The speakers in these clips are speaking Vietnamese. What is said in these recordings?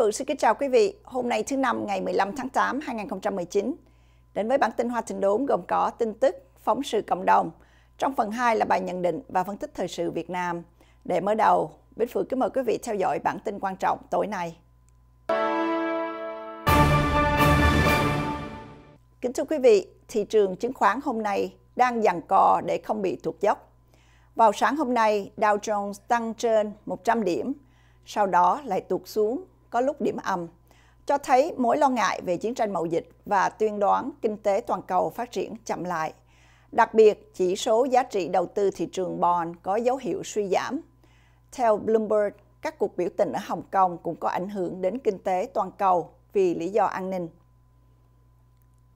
Phượng xin kính chào quý vị. Hôm nay thứ năm ngày 15 tháng 8 2019. Đến với bản tin Hoa Thịnh Đốn gồm có tin tức, phóng sự cộng đồng. Trong phần 2 là bài nhận định và phân tích thời sự Việt Nam. Để mở đầu, Bích Phượng kính mời quý vị theo dõi bản tin quan trọng tối nay. Kính thưa quý vị, thị trường chứng khoán hôm nay đang dằn cò để không bị tuột dốc. Vào sáng hôm nay, Dow Jones tăng trên 100 điểm, sau đó lại tụt xuống có lúc điểm âm, cho thấy mối lo ngại về chiến tranh mậu dịch và tuyên đoán kinh tế toàn cầu phát triển chậm lại. Đặc biệt, chỉ số giá trị đầu tư thị trường bond có dấu hiệu suy giảm. Theo Bloomberg, các cuộc biểu tình ở Hồng Kông cũng có ảnh hưởng đến kinh tế toàn cầu vì lý do an ninh.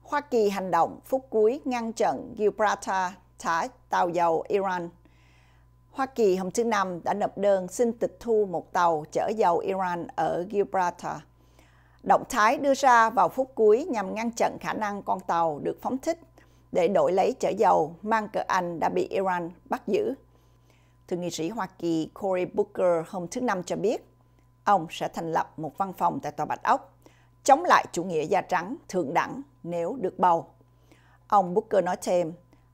Hoa Kỳ hành động phút cuối ngăn chặn Gibraltar thả tàu dầu Iran Hoa Kỳ hôm thứ Năm đã nộp đơn xin tịch thu một tàu chở dầu Iran ở Gibraltar. Động thái đưa ra vào phút cuối nhằm ngăn chặn khả năng con tàu được phóng thích để đổi lấy chở dầu mang cờ Anh đã bị Iran bắt giữ. Thượng nghị sĩ Hoa Kỳ Cory Booker hôm thứ Năm cho biết, ông sẽ thành lập một văn phòng tại Tòa Bạch Ốc, chống lại chủ nghĩa da trắng thượng đẳng nếu được bầu. Ông Booker nói thêm,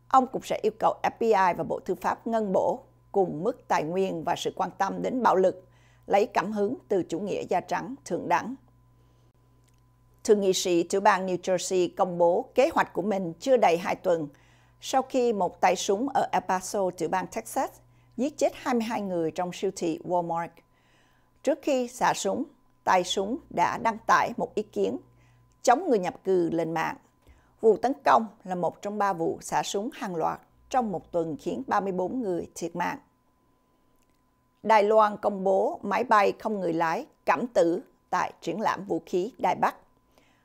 ông cũng sẽ yêu cầu FBI và Bộ Tư pháp ngân bổ cùng mức tài nguyên và sự quan tâm đến bạo lực, lấy cảm hứng từ chủ nghĩa da trắng thượng đẳng. Thượng nghị sĩ tiểu bang New Jersey công bố kế hoạch của mình chưa đầy hai tuần sau khi một tay súng ở El Paso, tiểu bang Texas, giết chết 22 người trong siêu thị Walmart. Trước khi xả súng, tay súng đã đăng tải một ý kiến chống người nhập cư lên mạng. Vụ tấn công là một trong ba vụ xả súng hàng loạt trong một tuần khiến 34 người thiệt mạng. Đài Loan công bố máy bay không người lái cảm tử tại triển lãm vũ khí Đài Bắc.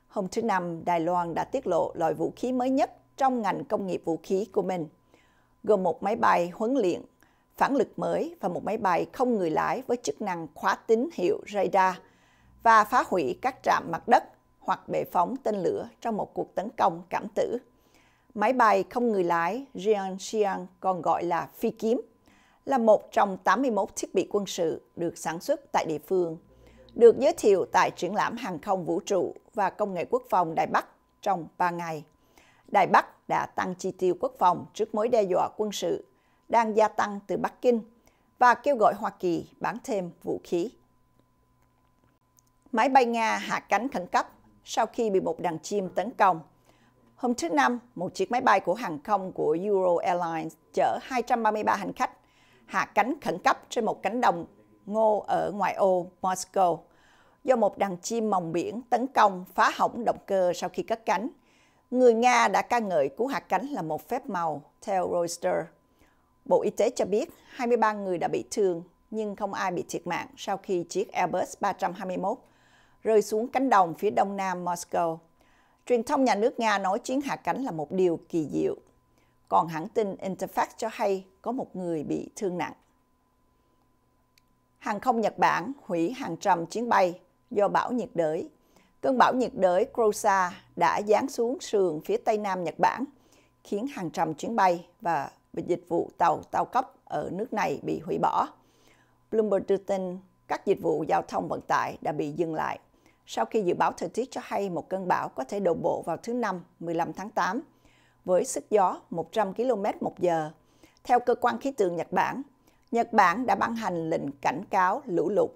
Hôm thứ Năm, Đài Loan đã tiết lộ loại vũ khí mới nhất trong ngành công nghiệp vũ khí của mình, gồm một máy bay huấn luyện, phản lực mới và một máy bay không người lái với chức năng khóa tín hiệu radar và phá hủy các trạm mặt đất hoặc bệ phóng tên lửa trong một cuộc tấn công cảm tử máy bay không người lái Jiangxiang còn gọi là phi kiếm, là một trong 81 thiết bị quân sự được sản xuất tại địa phương, được giới thiệu tại triển lãm hàng không vũ trụ và công nghệ quốc phòng Đài Bắc trong 3 ngày. Đài Bắc đã tăng chi tiêu quốc phòng trước mối đe dọa quân sự đang gia tăng từ Bắc Kinh và kêu gọi Hoa Kỳ bán thêm vũ khí. Máy bay Nga hạ cánh khẩn cấp sau khi bị một đàn chim tấn công – Hôm thứ Năm, một chiếc máy bay của hàng không của Euro Airlines chở 233 hành khách hạ cánh khẩn cấp trên một cánh đồng ngô ở ngoại ô Moscow do một đàn chim mòng biển tấn công phá hỏng động cơ sau khi cất cánh. Người Nga đã ca ngợi cú hạ cánh là một phép màu, theo Reuters. Bộ Y tế cho biết 23 người đã bị thương nhưng không ai bị thiệt mạng sau khi chiếc Airbus 321 rơi xuống cánh đồng phía đông nam Moscow. Truyền thông nhà nước Nga nói chuyến hạ cánh là một điều kỳ diệu. Còn hãng tin Interfax cho hay có một người bị thương nặng. Hàng không Nhật Bản hủy hàng trăm chuyến bay do bão nhiệt đới. Cơn bão nhiệt đới Krosa đã giáng xuống sườn phía tây nam Nhật Bản, khiến hàng trăm chuyến bay và dịch vụ tàu tàu cấp ở nước này bị hủy bỏ. Bloomberg đưa tin các dịch vụ giao thông vận tải đã bị dừng lại sau khi dự báo thời tiết cho hay một cơn bão có thể đổ bộ vào thứ Năm 15 tháng 8 với sức gió 100 km một giờ. Theo cơ quan khí tượng Nhật Bản, Nhật Bản đã ban hành lệnh cảnh cáo lũ lụt